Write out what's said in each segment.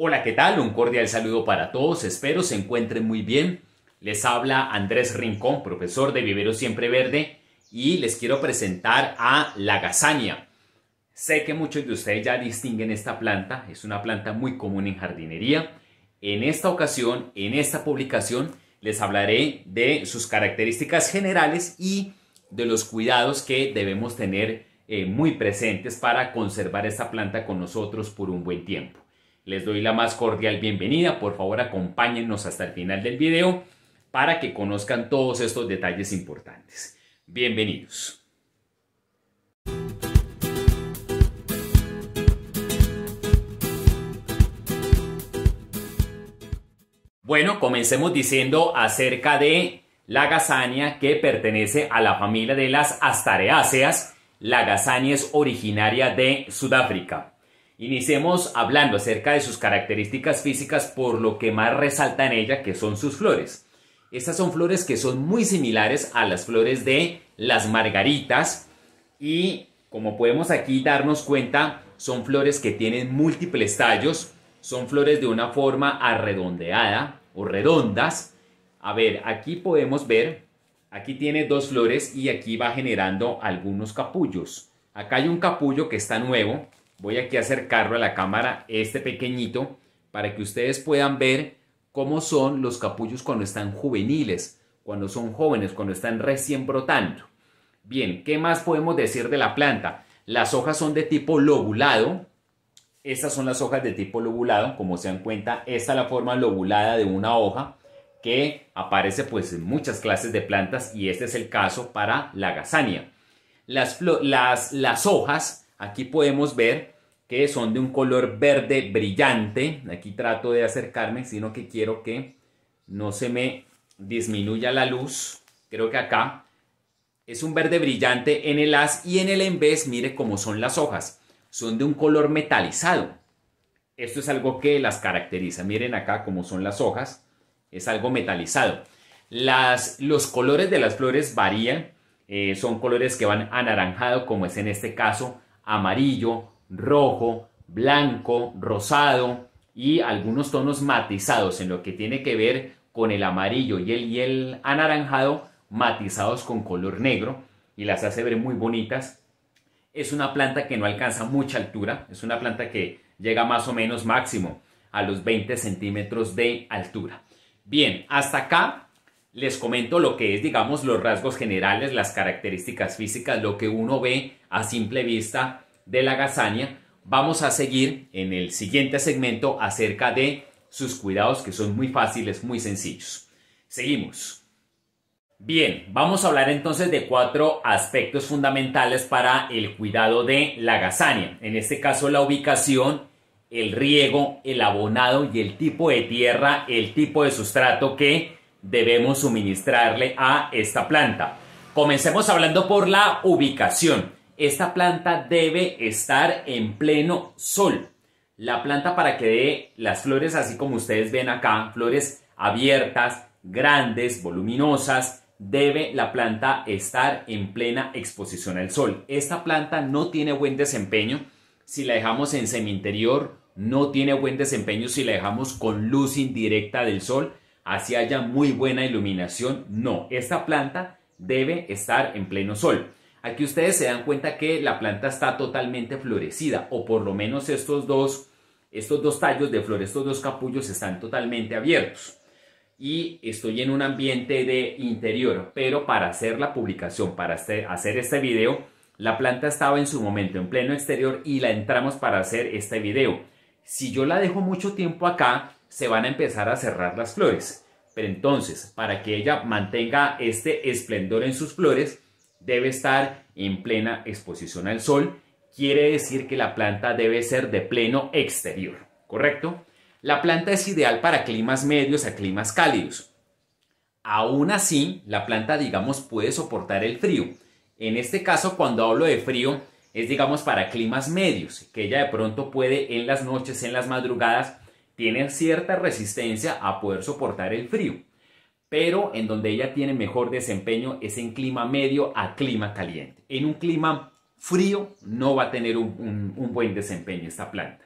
Hola, ¿qué tal? Un cordial saludo para todos, espero se encuentren muy bien. Les habla Andrés Rincón, profesor de Vivero Siempre Verde, y les quiero presentar a la gazania. Sé que muchos de ustedes ya distinguen esta planta, es una planta muy común en jardinería. En esta ocasión, en esta publicación, les hablaré de sus características generales y de los cuidados que debemos tener eh, muy presentes para conservar esta planta con nosotros por un buen tiempo les doy la más cordial bienvenida. Por favor, acompáñennos hasta el final del video para que conozcan todos estos detalles importantes. Bienvenidos. Bueno, comencemos diciendo acerca de la gazania que pertenece a la familia de las astareáceas. La gazania es originaria de Sudáfrica. Iniciemos hablando acerca de sus características físicas por lo que más resalta en ella, que son sus flores. Estas son flores que son muy similares a las flores de las margaritas y como podemos aquí darnos cuenta, son flores que tienen múltiples tallos, son flores de una forma arredondeada o redondas. A ver, aquí podemos ver, aquí tiene dos flores y aquí va generando algunos capullos. Acá hay un capullo que está nuevo, Voy aquí a acercarlo a la cámara, este pequeñito, para que ustedes puedan ver cómo son los capullos cuando están juveniles, cuando son jóvenes, cuando están recién brotando. Bien, ¿qué más podemos decir de la planta? Las hojas son de tipo lobulado. Estas son las hojas de tipo lobulado, como se dan cuenta, esta es la forma lobulada de una hoja que aparece pues en muchas clases de plantas y este es el caso para la gasania. Las, las, las hojas Aquí podemos ver que son de un color verde brillante. Aquí trato de acercarme, sino que quiero que no se me disminuya la luz. Creo que acá es un verde brillante en el as y en el en vez. mire cómo son las hojas. Son de un color metalizado. Esto es algo que las caracteriza. Miren acá cómo son las hojas. Es algo metalizado. Las, los colores de las flores varían. Eh, son colores que van anaranjado, como es en este caso amarillo, rojo, blanco, rosado y algunos tonos matizados en lo que tiene que ver con el amarillo y el, anaranjado matizados con color negro y las hace ver muy bonitas. Es una planta que no alcanza mucha altura, es una planta que llega más o menos máximo a los 20 centímetros de altura. Bien, hasta acá les comento lo que es, digamos, los rasgos generales, las características físicas, lo que uno ve a simple vista de la gazaña. Vamos a seguir en el siguiente segmento acerca de sus cuidados que son muy fáciles, muy sencillos. Seguimos. Bien, vamos a hablar entonces de cuatro aspectos fundamentales para el cuidado de la gasaña. En este caso la ubicación, el riego, el abonado y el tipo de tierra, el tipo de sustrato que debemos suministrarle a esta planta. Comencemos hablando por la ubicación. Esta planta debe estar en pleno sol. La planta para que dé las flores, así como ustedes ven acá, flores abiertas, grandes, voluminosas, debe la planta estar en plena exposición al sol. Esta planta no tiene buen desempeño si la dejamos en semi interior, no tiene buen desempeño si la dejamos con luz indirecta del sol así haya muy buena iluminación, no, esta planta debe estar en pleno sol. Aquí ustedes se dan cuenta que la planta está totalmente florecida o por lo menos estos dos, estos dos tallos de flores, estos dos capullos están totalmente abiertos. Y estoy en un ambiente de interior, pero para hacer la publicación, para este, hacer este video, la planta estaba en su momento en pleno exterior y la entramos para hacer este video. Si yo la dejo mucho tiempo acá, se van a empezar a cerrar las flores. Pero entonces, para que ella mantenga este esplendor en sus flores, debe estar en plena exposición al sol. Quiere decir que la planta debe ser de pleno exterior, ¿correcto? La planta es ideal para climas medios a climas cálidos. Aún así, la planta, digamos, puede soportar el frío. En este caso, cuando hablo de frío, es, digamos, para climas medios, que ella de pronto puede en las noches, en las madrugadas, tiene cierta resistencia a poder soportar el frío, pero en donde ella tiene mejor desempeño es en clima medio a clima caliente. En un clima frío no va a tener un, buen desempeño esta planta.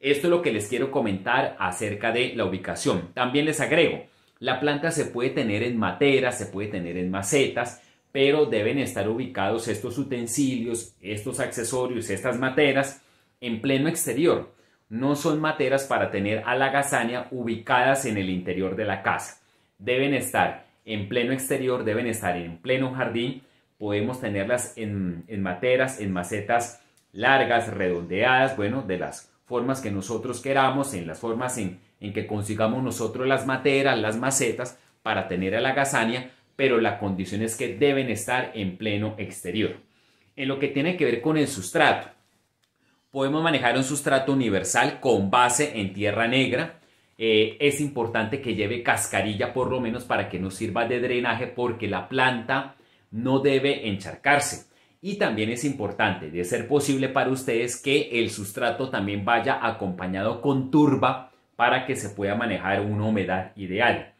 Esto es lo que les quiero comentar acerca de la ubicación. También les agrego, la planta se puede tener en materas, se puede tener en macetas, pero deben estar ubicados estos utensilios, estos accesorios, estas materas en pleno exterior no son materas para tener a la gasaña ubicadas en el interior de la casa. Deben estar en pleno exterior, deben estar en pleno jardín. Podemos tenerlas en, materas, en macetas largas, redondeadas, bueno, de las formas que nosotros queramos, en las formas en, que consigamos nosotros las materas, las macetas, para tener a la gazaña, pero la condición es que deben estar en pleno exterior. En lo que tiene que ver con el sustrato, podemos manejar un sustrato universal con base en tierra negra. Eh, es importante que lleve cascarilla por lo menos para que nos sirva de drenaje porque la planta no debe encharcarse. Y también es importante, de ser posible para ustedes, que el sustrato también vaya acompañado con turba para que se pueda manejar una humedad ideal.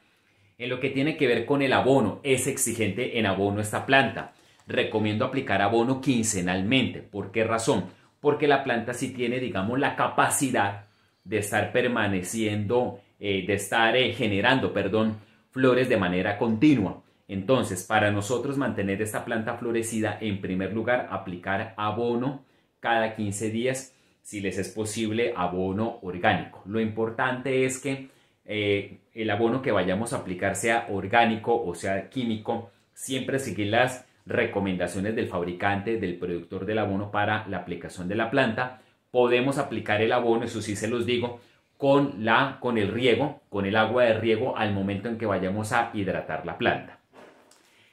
En lo que tiene que ver con el abono, es exigente en abono esta planta. Recomiendo aplicar abono quincenalmente. ¿Por qué razón? porque la planta sí tiene, digamos, la capacidad de estar permaneciendo, eh, de estar eh, generando, perdón, flores de manera continua. Entonces, para nosotros mantener esta planta florecida, en primer lugar, aplicar abono cada 15 días, si les es posible, abono orgánico. Lo importante es que eh, el abono que vayamos a aplicar sea orgánico o sea químico, siempre seguir las recomendaciones del fabricante, del productor del abono para la aplicación de la planta. Podemos aplicar el abono, eso sí se los digo, con, la, con el riego, con el agua de riego al momento en que vayamos a hidratar la planta.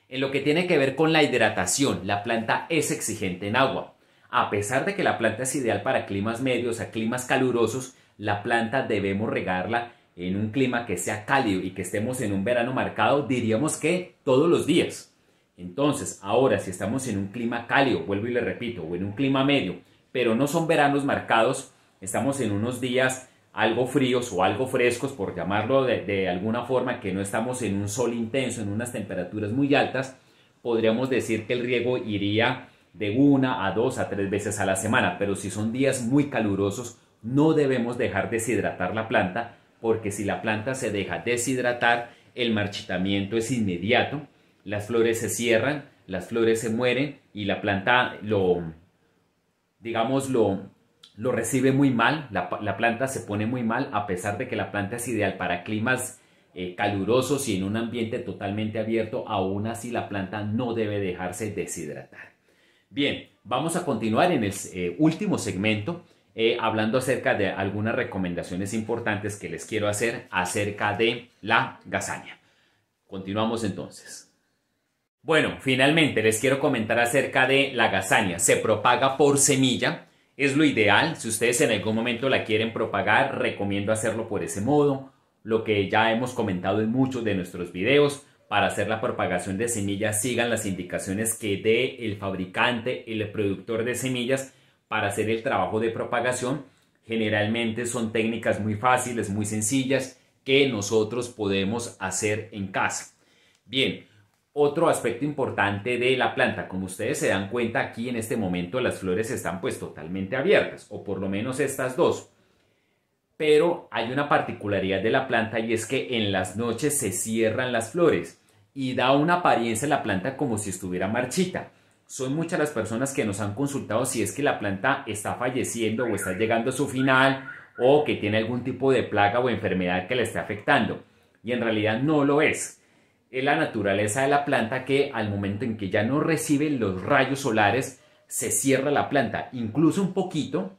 En lo que tiene que ver con la hidratación, la planta es exigente en agua. A pesar de que la planta es ideal para climas medios, a climas calurosos, la planta debemos regarla en un clima que sea cálido y que estemos en un verano marcado, diríamos que todos los días. Entonces, ahora si estamos en un clima cálido, vuelvo y le repito, o en un clima medio, pero no son veranos marcados, estamos en unos días algo fríos o algo frescos, por llamarlo de, alguna forma, que no estamos en un sol intenso, en unas temperaturas muy altas, podríamos decir que el riego iría de una a dos a tres veces a la semana, pero si son días muy calurosos, no debemos dejar deshidratar la planta, porque si la planta se deja deshidratar, el marchitamiento es inmediato las flores se cierran, las flores se mueren y la planta lo, digamos, lo, recibe muy mal, la, planta se pone muy mal a pesar de que la planta es ideal para climas eh, calurosos y en un ambiente totalmente abierto, aún así la planta no debe dejarse deshidratar. Bien, vamos a continuar en el eh, último segmento eh, hablando acerca de algunas recomendaciones importantes que les quiero hacer acerca de la gazaña. Continuamos entonces. Bueno, finalmente les quiero comentar acerca de la gazaña. Se propaga por semilla, es lo ideal. Si ustedes en algún momento la quieren propagar, recomiendo hacerlo por ese modo, lo que ya hemos comentado en muchos de nuestros videos. Para hacer la propagación de semillas, sigan las indicaciones que dé el fabricante, el productor de semillas, para hacer el trabajo de propagación. Generalmente son técnicas muy fáciles, muy sencillas, que nosotros podemos hacer en casa. Bien, otro aspecto importante de la planta, como ustedes se dan cuenta aquí en este momento las flores están pues totalmente abiertas, o por lo menos estas dos. Pero hay una particularidad de la planta y es que en las noches se cierran las flores y da una apariencia a la planta como si estuviera marchita. Son muchas las personas que nos han consultado si es que la planta está falleciendo o está llegando a su final o que tiene algún tipo de plaga o enfermedad que la esté afectando. Y en realidad no lo es la naturaleza de la planta que al momento en que ya no recibe los rayos solares se cierra la planta, incluso un poquito,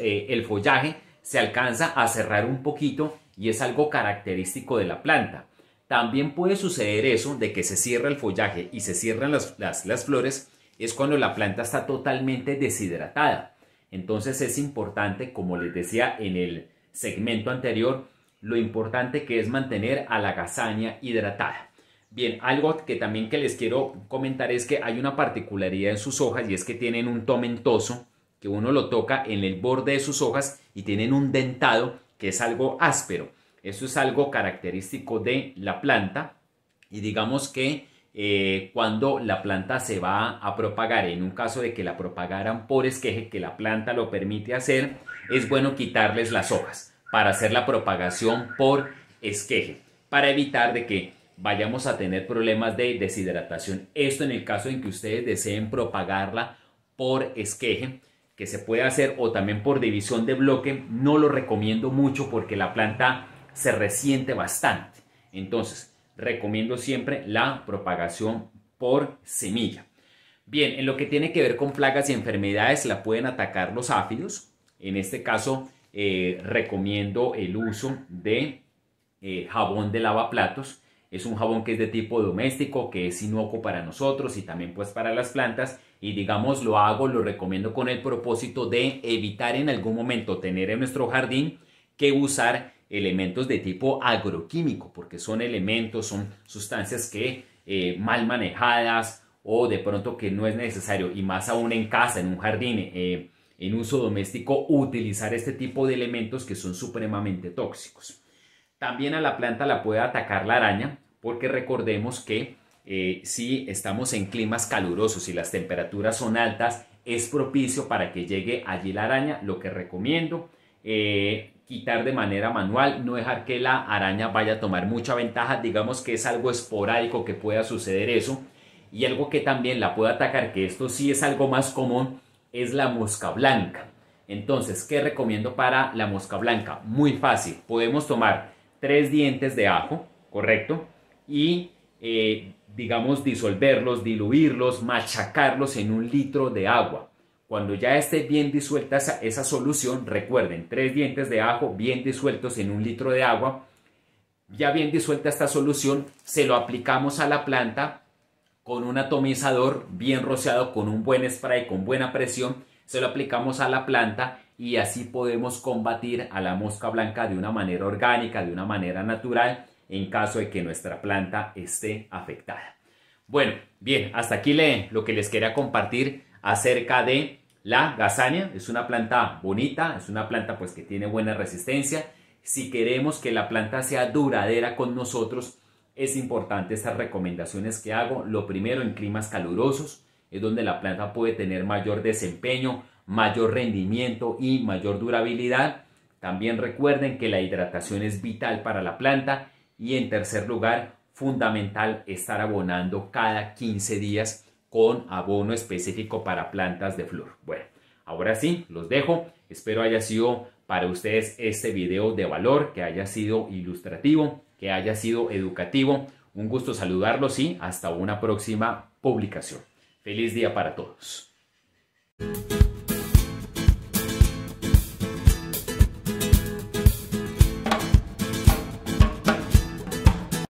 eh, el follaje se alcanza a cerrar un poquito y es algo característico de la planta. También puede suceder eso de que se cierra el follaje y se cierran las flores, es cuando la planta está totalmente deshidratada. Entonces es importante, como les decía en el segmento anterior, lo importante que es mantener a la gazaña hidratada. Bien, algo que también que les quiero comentar es que hay una particularidad en sus hojas y es que tienen un tomentoso que uno lo toca en el borde de sus hojas y tienen un dentado que es algo áspero. Eso es algo característico de la planta y digamos que eh, cuando la planta se va a propagar, en un caso de que la propagaran por esqueje, que la planta lo permite hacer, es bueno quitarles las hojas para hacer la propagación por esqueje, para evitar de que vayamos a tener problemas de deshidratación. Esto en el caso en que ustedes deseen propagarla por esqueje, que se puede hacer o también por división de bloque, no lo recomiendo mucho porque la planta se resiente bastante. Entonces, recomiendo siempre la propagación por semilla. Bien, en lo que tiene que ver con plagas y enfermedades, la pueden atacar los áfidos, en este caso eh, recomiendo el uso de eh, jabón de lavaplatos. Es un jabón que es de tipo doméstico, que es inocuo para nosotros y también pues para las plantas. Y digamos, lo hago, lo recomiendo con el propósito de evitar en algún momento tener en nuestro jardín que usar elementos de tipo agroquímico, porque son elementos, son sustancias que eh, mal manejadas o de pronto que no es necesario, y más aún en casa, en un jardín, en uso doméstico utilizar este tipo de elementos que son supremamente tóxicos. También a la planta la puede atacar la araña porque recordemos que eh, si estamos en climas calurosos y las temperaturas son altas, es propicio para que llegue allí la araña. Lo que recomiendo, eh, quitar de manera manual, no dejar que la araña vaya a tomar mucha ventaja, digamos que es algo esporádico que pueda suceder eso. Y algo que también la puede atacar, que esto sí es algo más común, es la mosca blanca. Entonces, ¿qué recomiendo para la mosca blanca? Muy fácil. Podemos tomar tres dientes de ajo, ¿correcto? Y, eh, digamos, disolverlos, diluirlos, machacarlos en un litro de agua. Cuando ya esté bien disuelta esa, esa solución, recuerden, tres dientes de ajo bien disueltos en un litro de agua. Ya bien disuelta esta solución, se lo aplicamos a la planta con un atomizador bien rociado, con un buen spray, con buena presión, se lo aplicamos a la planta y así podemos combatir a la mosca blanca de una manera orgánica, de una manera natural, en caso de que nuestra planta esté afectada. Bueno, bien, hasta aquí le, lo que les quería compartir acerca de la gazaña. Es una planta bonita, es una planta pues que tiene buena resistencia. Si queremos que la planta sea duradera con nosotros, es importante estas recomendaciones que hago. Lo primero, en climas calurosos es donde la planta puede tener mayor desempeño, mayor rendimiento y mayor durabilidad. También recuerden que la hidratación es vital para la planta y en tercer lugar, fundamental estar abonando cada 15 días con abono específico para plantas de flor. Bueno, ahora sí, los dejo. Espero haya sido para ustedes este video de valor, que haya sido ilustrativo, que haya sido educativo. Un gusto saludarlos y hasta una próxima publicación. Feliz día para todos.